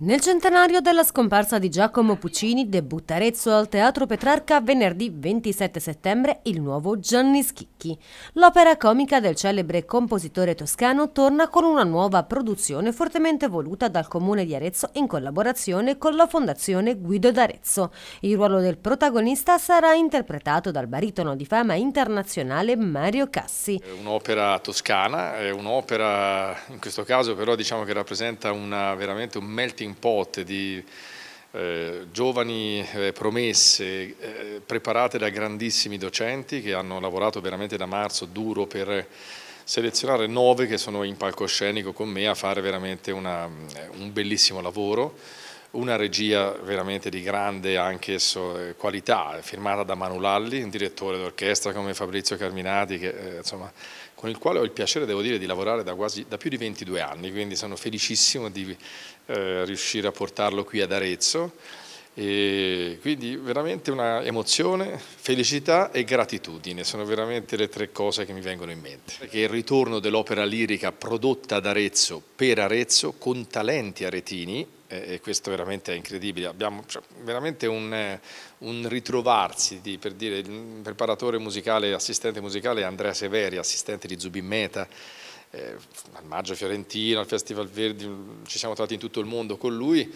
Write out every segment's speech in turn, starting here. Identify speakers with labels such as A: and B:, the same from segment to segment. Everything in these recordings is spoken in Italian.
A: Nel centenario della scomparsa di Giacomo Puccini debutta Arezzo al Teatro Petrarca venerdì 27 settembre il nuovo Gianni Schicchi. L'opera comica del celebre compositore toscano torna con una nuova produzione fortemente voluta dal Comune di Arezzo in collaborazione con la Fondazione Guido d'Arezzo. Il ruolo del protagonista sarà interpretato dal baritono di fama internazionale Mario Cassi.
B: È Un'opera toscana, è un'opera in questo caso però diciamo che rappresenta una, veramente un melting melting pot di eh, giovani eh, promesse eh, preparate da grandissimi docenti che hanno lavorato veramente da marzo duro per selezionare nove che sono in palcoscenico con me a fare veramente una, mm, un bellissimo lavoro una regia veramente di grande anch'esso eh, qualità, eh, firmata da Manu Lalli, un direttore d'orchestra come Fabrizio Carminati, che, eh, insomma, con il quale ho il piacere, devo dire, di lavorare da, quasi, da più di 22 anni, quindi sono felicissimo di eh, riuscire a portarlo qui ad Arezzo. E quindi veramente una emozione, felicità e gratitudine sono veramente le tre cose che mi vengono in mente. Perché il ritorno dell'opera lirica prodotta ad Arezzo per Arezzo con talenti aretini e questo veramente è incredibile, abbiamo cioè, veramente un, un ritrovarsi di, per dire, il preparatore musicale, assistente musicale Andrea Severi, assistente di Zubin Meta, eh, al Maggio Fiorentino, al Festival Verdi, ci siamo trovati in tutto il mondo con lui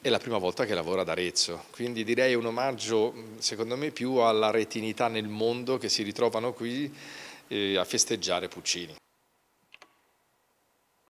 B: è la prima volta che lavora ad Arezzo, quindi direi un omaggio secondo me più alla retinità nel mondo che si ritrovano qui eh, a festeggiare Puccini.